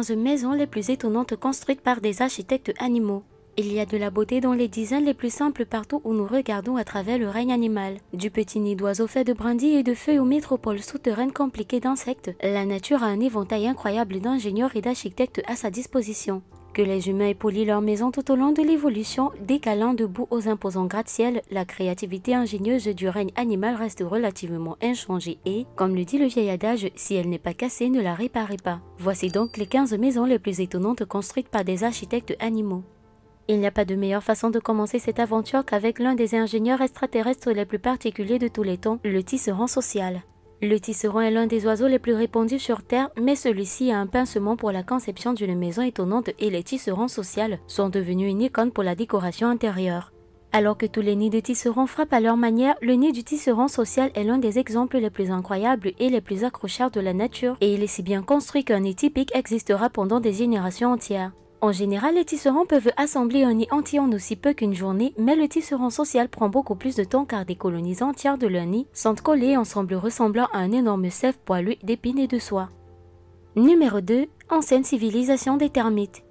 15 maisons les plus étonnantes construites par des architectes animaux. Il y a de la beauté dans les dizaines les plus simples partout où nous regardons à travers le règne animal. Du petit nid d'oiseau fait de brindilles et de feuilles aux métropoles souterraines compliquées d'insectes, la nature a un éventail incroyable d'ingénieurs et d'architectes à sa disposition que les humains aient poli leur maison tout au long de l'évolution, décalant debout aux imposants gratte-ciel, la créativité ingénieuse du règne animal reste relativement inchangée et, comme le dit le vieil adage, si elle n'est pas cassée, ne la réparez pas. Voici donc les 15 maisons les plus étonnantes construites par des architectes animaux. Il n'y a pas de meilleure façon de commencer cette aventure qu'avec l'un des ingénieurs extraterrestres les plus particuliers de tous les temps, le tisserand social. Le tisseron est l'un des oiseaux les plus répandus sur Terre, mais celui-ci a un pincement pour la conception d'une maison étonnante et les tisserands sociaux sont devenus une icône pour la décoration intérieure. Alors que tous les nids de tisserands frappent à leur manière, le nid du tisserand social est l'un des exemples les plus incroyables et les plus accrocheurs de la nature, et il est si bien construit qu'un nid typique existera pendant des générations entières. En général, les tisserands peuvent assembler un nid entier en aussi peu qu'une journée, mais le tisserand social prend beaucoup plus de temps car des colonies entières de leur nid sont collées ensemble ressemblant à un énorme sève poilu d'épines et de soie. Numéro 2. Ancienne civilisation des termites.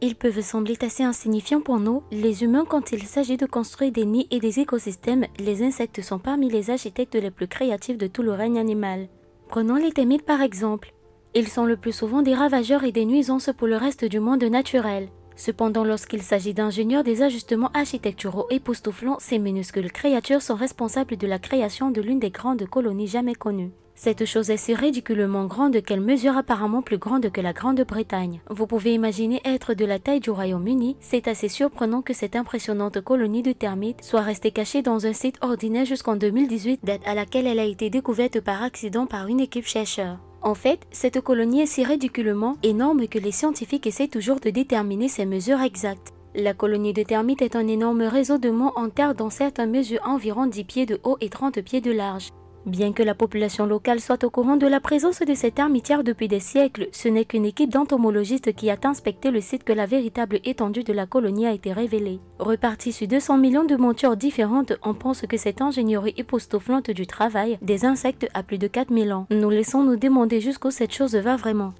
Ils peuvent sembler assez insignifiants pour nous, les humains, quand il s'agit de construire des nids et des écosystèmes, les insectes sont parmi les architectes les plus créatifs de tout le règne animal. Prenons les termites par exemple. Ils sont le plus souvent des ravageurs et des nuisances pour le reste du monde naturel. Cependant, lorsqu'il s'agit d'ingénieurs des ajustements architecturaux époustouflants, ces minuscules créatures sont responsables de la création de l'une des grandes colonies jamais connues. Cette chose est si ridiculement grande qu'elle mesure apparemment plus grande que la Grande-Bretagne. Vous pouvez imaginer être de la taille du Royaume-Uni, c'est assez surprenant que cette impressionnante colonie de termites soit restée cachée dans un site ordinaire jusqu'en 2018, date à laquelle elle a été découverte par accident par une équipe chercheur. En fait, cette colonie est si ridiculement énorme que les scientifiques essaient toujours de déterminer ses mesures exactes. La colonie de termites est un énorme réseau de monts en terre dont certains mesurent environ 10 pieds de haut et 30 pieds de large. Bien que la population locale soit au courant de la présence de cette armitière depuis des siècles, ce n'est qu'une équipe d'entomologistes qui a inspecté le site que la véritable étendue de la colonie a été révélée. Repartie sur 200 millions de montures différentes, on pense que cette ingénierie époustouflante du travail des insectes a plus de 4000 ans. Nous laissons nous demander jusqu'où cette chose va vraiment.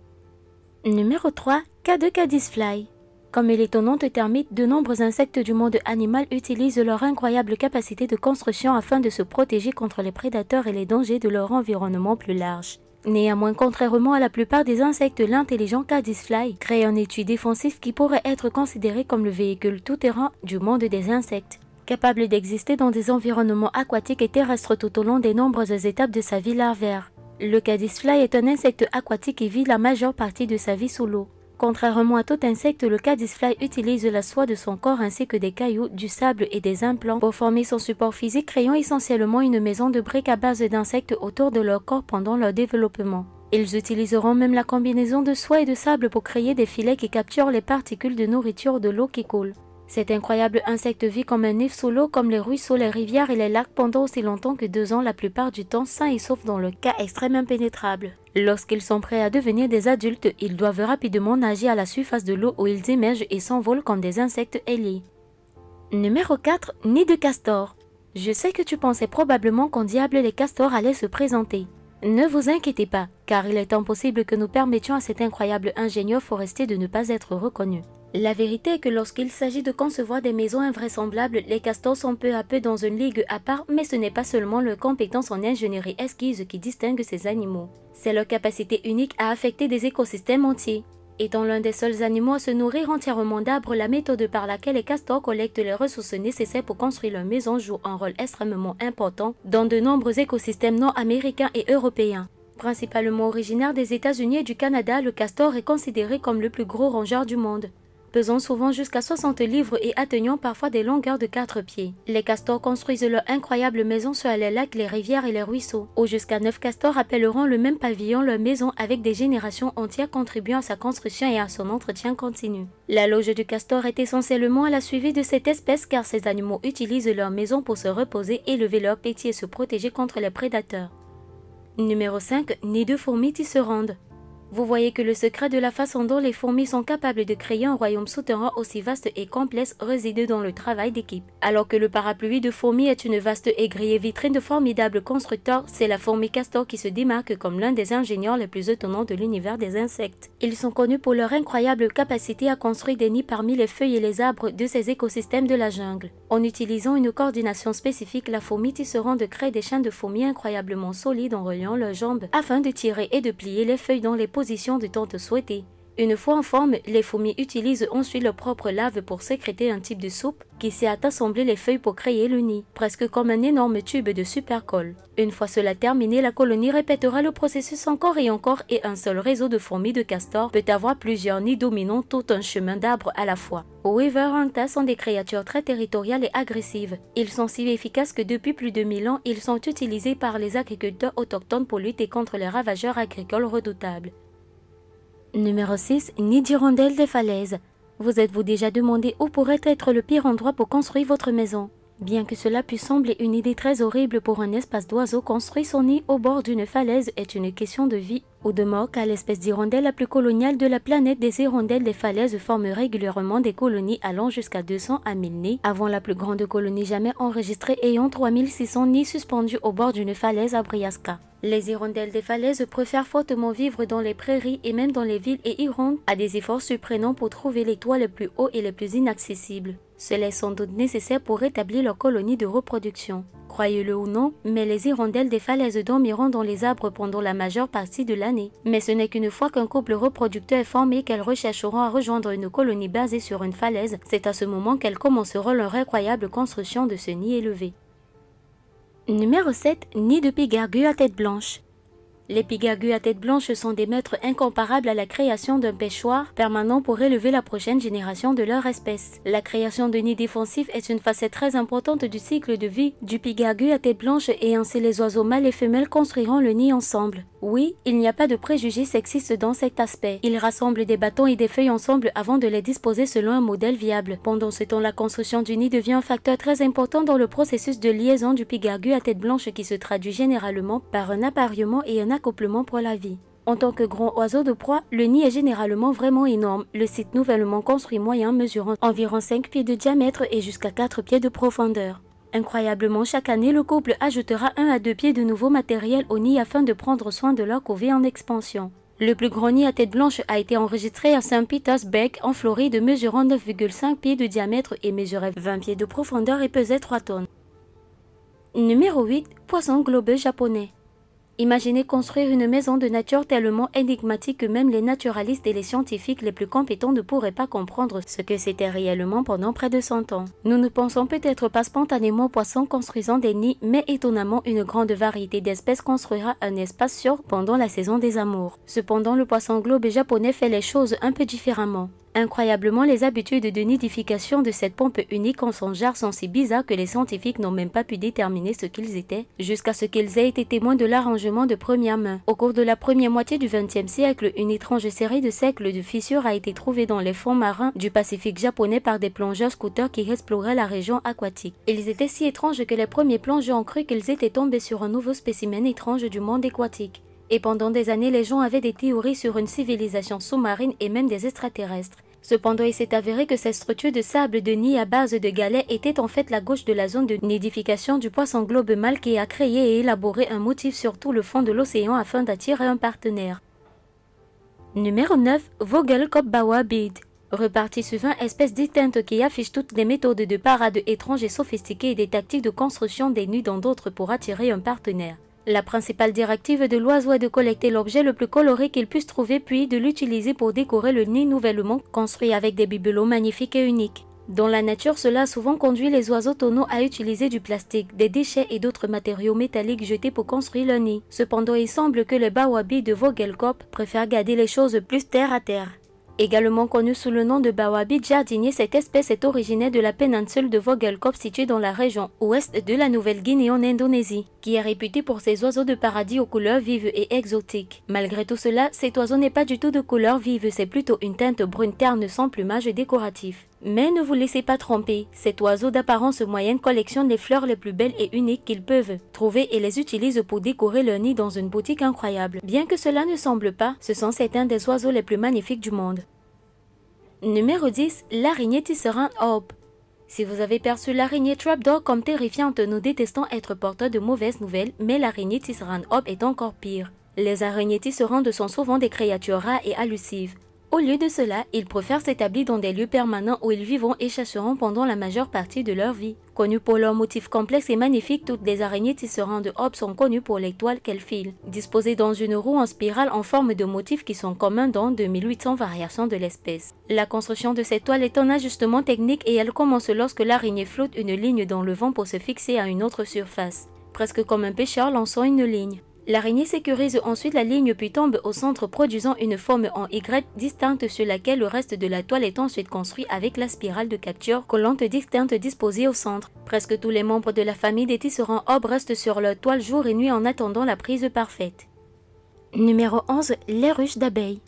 Numéro 3. k 2 k Fly comme elle est de de nombreux insectes du monde animal utilisent leur incroyable capacité de construction afin de se protéger contre les prédateurs et les dangers de leur environnement plus large. Néanmoins, contrairement à la plupart des insectes, l'intelligent Caddisfly crée un étui défensif qui pourrait être considéré comme le véhicule tout-terrain du monde des insectes. Capable d'exister dans des environnements aquatiques et terrestres tout au long des nombreuses étapes de sa vie larvaire, le Caddisfly est un insecte aquatique qui vit la majeure partie de sa vie sous l'eau. Contrairement à tout insecte, le caddisfly utilise la soie de son corps ainsi que des cailloux, du sable et des implants pour former son support physique, créant essentiellement une maison de briques à base d'insectes autour de leur corps pendant leur développement. Ils utiliseront même la combinaison de soie et de sable pour créer des filets qui capturent les particules de nourriture de l'eau qui coule. Cet incroyable insecte vit comme un nif sous l'eau, comme les ruisseaux, les rivières et les lacs pendant aussi longtemps que deux ans, la plupart du temps sain et sauf dans le cas extrême impénétrable. Lorsqu'ils sont prêts à devenir des adultes, ils doivent rapidement nager à la surface de l'eau où ils émergent et s'envolent comme des insectes ailés. Numéro 4. Nid de castor. Je sais que tu pensais probablement qu'en diable les castors allaient se présenter. Ne vous inquiétez pas, car il est impossible que nous permettions à cet incroyable ingénieur forestier de ne pas être reconnu. La vérité est que lorsqu'il s'agit de concevoir des maisons invraisemblables, les castors sont peu à peu dans une ligue à part, mais ce n'est pas seulement leur compétence en ingénierie esquise qui distingue ces animaux. C'est leur capacité unique à affecter des écosystèmes entiers. Étant l'un des seuls animaux à se nourrir entièrement d'arbres, la méthode par laquelle les castors collectent les ressources nécessaires pour construire leur maison joue un rôle extrêmement important dans de nombreux écosystèmes nord-américains et européens. Principalement originaire des États-Unis et du Canada, le castor est considéré comme le plus gros rongeur du monde pesant souvent jusqu'à 60 livres et atteignant parfois des longueurs de 4 pieds. Les castors construisent leurs incroyables maisons sur les lacs, les rivières et les ruisseaux, où jusqu'à 9 castors appelleront le même pavillon leur maison avec des générations entières contribuant à sa construction et à son entretien continu. La loge du castor est essentiellement à la suivie de cette espèce car ces animaux utilisent leur maison pour se reposer, élever leur petits et se protéger contre les prédateurs. Numéro 5. Nid de fourmis qui se rendent. Vous voyez que le secret de la façon dont les fourmis sont capables de créer un royaume souterrain aussi vaste et complexe réside dans le travail d'équipe. Alors que le parapluie de fourmis est une vaste et grillée vitrine de formidables constructeurs, c'est la fourmi castor qui se démarque comme l'un des ingénieurs les plus étonnants de l'univers des insectes. Ils sont connus pour leur incroyable capacité à construire des nids parmi les feuilles et les arbres de ces écosystèmes de la jungle. En utilisant une coordination spécifique, la fourmi tisseront de créer des chaînes de fourmis incroyablement solides en reliant leurs jambes afin de tirer et de plier les feuilles dans les Position du souhaitée. Une fois en forme, les fourmis utilisent ensuite leur propre lave pour sécréter un type de soupe qui sert à assembler les feuilles pour créer le nid, presque comme un énorme tube de super-colle. Une fois cela terminé, la colonie répétera le processus encore et encore et un seul réseau de fourmis de castor peut avoir plusieurs nids dominant tout un chemin d'arbres à la fois. Weaver Hunter sont des créatures très territoriales et agressives. Ils sont si efficaces que depuis plus de 1000 ans, ils sont utilisés par les agriculteurs autochtones pour lutter contre les ravageurs agricoles redoutables. Numéro 6. Nid d'hirondelle des falaises. Vous êtes-vous déjà demandé où pourrait être le pire endroit pour construire votre maison Bien que cela puisse sembler une idée très horrible pour un espace d'oiseau, construire son nid au bord d'une falaise est une question de vie demeurant, à l'espèce d'hirondelle la plus coloniale de la planète, des hirondelles des falaises forment régulièrement des colonies allant jusqu'à 200 à 1000 nids, avant la plus grande colonie jamais enregistrée ayant 3600 nids suspendus au bord d'une falaise à Briasca. Les hirondelles des falaises préfèrent fortement vivre dans les prairies et même dans les villes et iront à des efforts surprenants pour trouver les toits les plus hauts et les plus inaccessibles. Cela est sans doute nécessaire pour rétablir leur colonie de reproduction. Croyez-le ou non, mais les hirondelles des falaises dormiront dans les arbres pendant la majeure partie de l'année mais ce n'est qu'une fois qu'un couple reproducteur est formé qu'elles rechercheront à rejoindre une colonie basée sur une falaise. C'est à ce moment qu'elles commenceront leur incroyable construction de ce nid élevé. Numéro 7. Nid de pigargue à tête blanche. Les pigargues à tête blanche sont des maîtres incomparables à la création d'un pêchoir permanent pour élever la prochaine génération de leur espèce. La création de nids défensifs est une facette très importante du cycle de vie du pigargue à tête blanche et ainsi les oiseaux mâles et femelles construiront le nid ensemble. Oui, il n'y a pas de préjugés sexistes dans cet aspect. Ils rassemblent des bâtons et des feuilles ensemble avant de les disposer selon un modèle viable. Pendant ce temps, la construction du nid devient un facteur très important dans le processus de liaison du pigargu à tête blanche qui se traduit généralement par un appariement et un accouplement pour la vie. En tant que grand oiseau de proie, le nid est généralement vraiment énorme. Le site nouvellement construit moyen mesurant environ 5 pieds de diamètre et jusqu'à 4 pieds de profondeur. Incroyablement, chaque année, le couple ajoutera un à deux pieds de nouveau matériel au nid afin de prendre soin de leur couvée en expansion. Le plus grand nid à tête blanche a été enregistré à saint Peter's en Floride, mesurant 9,5 pieds de diamètre et mesurait 20 pieds de profondeur et pesait 3 tonnes. Numéro 8. Poisson globeux japonais Imaginez construire une maison de nature tellement énigmatique que même les naturalistes et les scientifiques les plus compétents ne pourraient pas comprendre ce que c'était réellement pendant près de 100 ans. Nous ne pensons peut-être pas spontanément aux poissons construisant des nids, mais étonnamment, une grande variété d'espèces construira un espace sûr pendant la saison des amours. Cependant, le poisson globe japonais fait les choses un peu différemment. Incroyablement, les habitudes de nidification de cette pompe unique en son genre sont si bizarres que les scientifiques n'ont même pas pu déterminer ce qu'ils étaient, jusqu'à ce qu'ils aient été témoins de l'arrangement de première main. Au cours de la première moitié du XXe siècle, une étrange série de siècles de fissures a été trouvée dans les fonds marins du Pacifique japonais par des plongeurs scooters qui exploraient la région aquatique. Ils étaient si étranges que les premiers plongeurs ont cru qu'ils étaient tombés sur un nouveau spécimen étrange du monde aquatique. Et pendant des années, les gens avaient des théories sur une civilisation sous-marine et même des extraterrestres. Cependant, il s'est avéré que cette structure de sable de nid à base de galets était en fait la gauche de la zone de nidification du poisson globe mâle qui a créé et élaboré un motif sur tout le fond de l'océan afin d'attirer un partenaire. Numéro 9. Vogelkopbawa Bead Reparti sur 20 espèces qui affiche toutes les méthodes de parade étranges et sophistiquées et des tactiques de construction des nids dans d'autres pour attirer un partenaire. La principale directive de l'oiseau est de collecter l'objet le plus coloré qu'il puisse trouver puis de l'utiliser pour décorer le nid nouvellement construit avec des bibelots magnifiques et uniques. Dans la nature, cela a souvent conduit les oiseaux tonneaux à utiliser du plastique, des déchets et d'autres matériaux métalliques jetés pour construire le nid. Cependant, il semble que les bawabi de Vogelkop préfèrent garder les choses plus terre à terre. Également connu sous le nom de bawabi jardinier, cette espèce est originaire de la péninsule de Vogelkop située dans la région ouest de la Nouvelle-Guinée en Indonésie qui est réputé pour ses oiseaux de paradis aux couleurs vives et exotiques. Malgré tout cela, cet oiseau n'est pas du tout de couleur vive, c'est plutôt une teinte brune terne sans plumage décoratif. Mais ne vous laissez pas tromper, cet oiseau d'apparence moyenne collectionne les fleurs les plus belles et uniques qu'ils peuvent trouver et les utilise pour décorer leur nid dans une boutique incroyable. Bien que cela ne semble pas, ce sont certains des oiseaux les plus magnifiques du monde. Numéro 10, l'araignée tisserand Hope. Si vous avez perçu l'araignée Trapdoor comme terrifiante, nous détestons être porteurs de mauvaises nouvelles, mais l'araignée Tisserand Hop est encore pire. Les araignées tisserandes sont souvent des créatures rares et allusives. Au lieu de cela, ils préfèrent s'établir dans des lieux permanents où ils vivront et chasseront pendant la majeure partie de leur vie. Connues pour leurs motifs complexes et magnifiques, toutes les araignées tisserandes de Hobbes sont connues pour les toiles qu'elles filent, disposées dans une roue en spirale en forme de motifs qui sont communs dans 2800 variations de l'espèce. La construction de cette toile est un ajustement technique et elle commence lorsque l'araignée flotte une ligne dans le vent pour se fixer à une autre surface. Presque comme un pêcheur lançant une ligne. L'araignée sécurise ensuite la ligne puis tombe au centre produisant une forme en Y distincte sur laquelle le reste de la toile est ensuite construit avec la spirale de capture collante distincte disposée au centre. Presque tous les membres de la famille des tisserands orbes restent sur leur toile jour et nuit en attendant la prise parfaite. Numéro 11. Les ruches d'abeilles.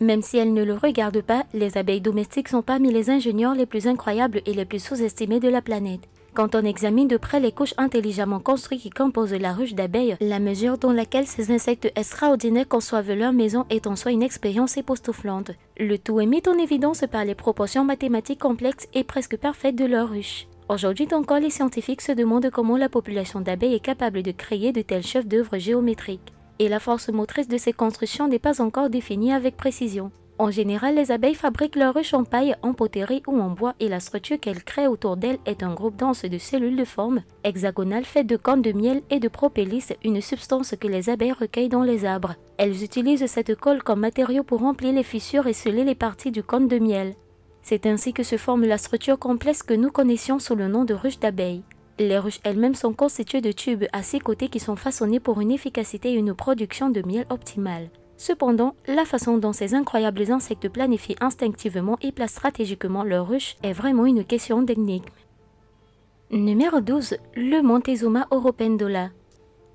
Même si elles ne le regardent pas, les abeilles domestiques sont parmi les ingénieurs les plus incroyables et les plus sous-estimés de la planète. Quand on examine de près les couches intelligemment construites qui composent la ruche d'abeilles, la mesure dans laquelle ces insectes extraordinaires conçoivent leur maison est en soi une expérience époustouflante. Le tout est mis en évidence par les proportions mathématiques complexes et presque parfaites de leur ruche. Aujourd'hui encore, les scientifiques se demandent comment la population d'abeilles est capable de créer de tels chefs-d'œuvre géométriques. Et la force motrice de ces constructions n'est pas encore définie avec précision. En général, les abeilles fabriquent leurs ruches en paille, en poterie ou en bois et la structure qu'elles créent autour d'elles est un groupe dense de cellules de forme hexagonale faites de cônes de miel et de propélis, une substance que les abeilles recueillent dans les arbres. Elles utilisent cette colle comme matériau pour remplir les fissures et sceller les parties du cône de miel. C'est ainsi que se forme la structure complexe que nous connaissions sous le nom de ruche d'abeilles. Les ruches elles-mêmes sont constituées de tubes à six côtés qui sont façonnés pour une efficacité et une production de miel optimale. Cependant, la façon dont ces incroyables insectes planifient instinctivement et placent stratégiquement leur ruche est vraiment une question d'énigme. Numéro 12. Le Montezuma Europendola.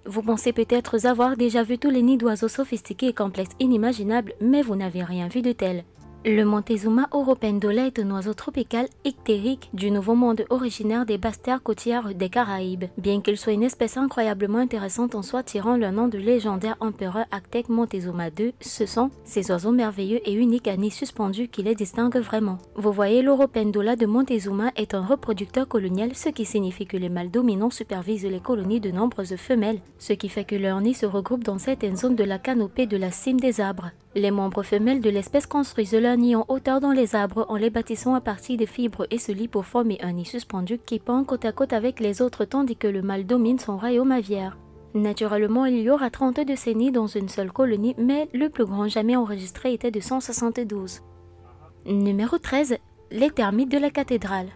Vous pensez peut-être avoir déjà vu tous les nids d'oiseaux sophistiqués et complexes inimaginables, mais vous n'avez rien vu de tel. Le Montezuma oropendola est un oiseau tropical ectérique du Nouveau Monde originaire des basses terres côtières des Caraïbes. Bien qu'il soit une espèce incroyablement intéressante en soi tirant le nom du légendaire empereur aztèque Montezuma II, ce sont ces oiseaux merveilleux et uniques à nid suspendu qui les distinguent vraiment. Vous voyez, l'oropendola de Montezuma est un reproducteur colonial, ce qui signifie que les mâles dominants supervisent les colonies de nombreuses femelles, ce qui fait que leurs nids se regroupent dans certaines zones de la canopée de la cime des arbres. Les membres femelles de l'espèce construisent leur nid en hauteur dans les arbres en les bâtissant à partir des fibres et se lient pour former un nid suspendu qui pend côte à côte avec les autres tandis que le mâle domine son royaume aviaire. Naturellement, il y aura 30 de ces nids dans une seule colonie, mais le plus grand jamais enregistré était de 172. Numéro 13. Les termites de la cathédrale.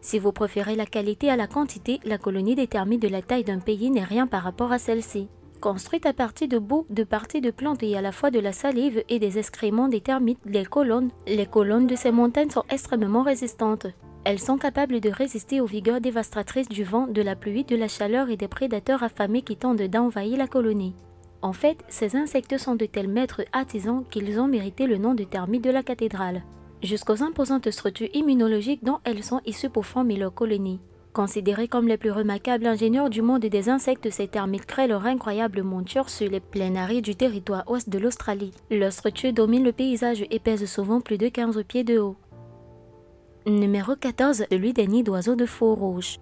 Si vous préférez la qualité à la quantité, la colonie des termites de la taille d'un pays n'est rien par rapport à celle-ci. Construites à partir de boue, de parties de plantes et à la fois de la salive et des excréments des termites, des colonnes. Les colonnes de ces montagnes sont extrêmement résistantes. Elles sont capables de résister aux vigueurs dévastatrices du vent, de la pluie, de la chaleur et des prédateurs affamés qui tentent d'envahir la colonie. En fait, ces insectes sont de tels maîtres artisans qu'ils ont mérité le nom de termites de la cathédrale, jusqu'aux imposantes structures immunologiques dont elles sont issues pour former leur colonie. Considérés comme les plus remarquables ingénieurs du monde des insectes, ces termites créent leur incroyable monture sur les plaines arides du territoire ouest de l'Australie. Leur structure domine le paysage et pèse souvent plus de 15 pieds de haut. Numéro 14, celui des nids d'oiseaux de faux rouge.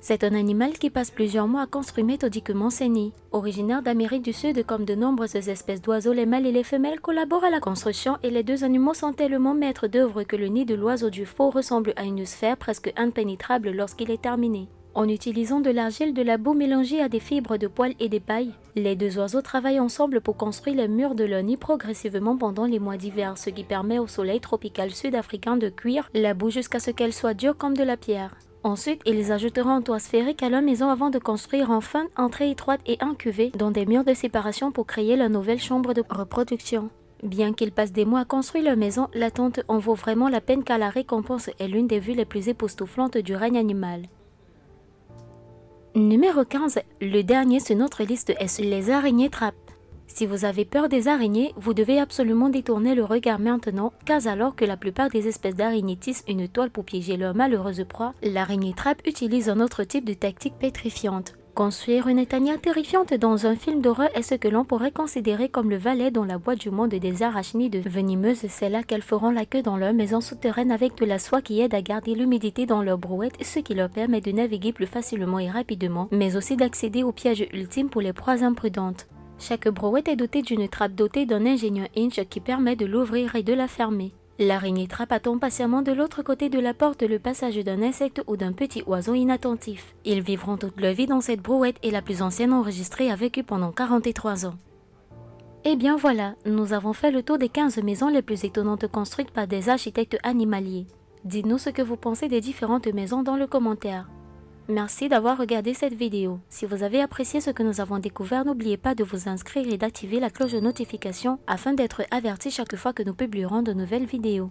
C'est un animal qui passe plusieurs mois à construire méthodiquement ses nids. Originaire d'Amérique du Sud, comme de nombreuses espèces d'oiseaux, les mâles et les femelles collaborent à la construction et les deux animaux sont tellement maîtres d'œuvre que le nid de l'oiseau du faux ressemble à une sphère presque impénétrable lorsqu'il est terminé. En utilisant de l'argile, de la boue mélangée à des fibres de poils et des pailles, les deux oiseaux travaillent ensemble pour construire les murs de leur nid progressivement pendant les mois d'hiver, ce qui permet au soleil tropical sud-africain de cuire la boue jusqu'à ce qu'elle soit dure comme de la pierre. Ensuite, ils ajouteront un toit sphérique à leur maison avant de construire enfin entrée étroite et un cuvée dans des murs de séparation pour créer leur nouvelle chambre de reproduction. Bien qu'ils passent des mois à construire leur maison, l'attente en vaut vraiment la peine car la récompense est l'une des vues les plus époustouflantes du règne animal. Numéro 15. Le dernier sur notre liste est les araignées trappes. Si vous avez peur des araignées, vous devez absolument détourner le regard maintenant, car alors que la plupart des espèces d'araignées tissent une toile pour piéger leur malheureuse proie, l'araignée trappe utilise un autre type de tactique pétrifiante. Construire une tanière terrifiante dans un film d'horreur est ce que l'on pourrait considérer comme le valet dans la boîte du monde des arachnides venimeuses. C'est là qu'elles feront la queue dans leur maison souterraine avec de la soie qui aide à garder l'humidité dans leur brouette, ce qui leur permet de naviguer plus facilement et rapidement, mais aussi d'accéder au piège ultime pour les proies imprudentes. Chaque brouette est dotée d'une trappe dotée d'un ingénieur Inch qui permet de l'ouvrir et de la fermer. L'araignée attend patiemment de l'autre côté de la porte le passage d'un insecte ou d'un petit oiseau inattentif. Ils vivront toute leur vie dans cette brouette et la plus ancienne enregistrée a vécu pendant 43 ans. Et eh bien voilà, nous avons fait le tour des 15 maisons les plus étonnantes construites par des architectes animaliers. Dites-nous ce que vous pensez des différentes maisons dans le commentaire. Merci d'avoir regardé cette vidéo. Si vous avez apprécié ce que nous avons découvert, n'oubliez pas de vous inscrire et d'activer la cloche de notification afin d'être averti chaque fois que nous publierons de nouvelles vidéos.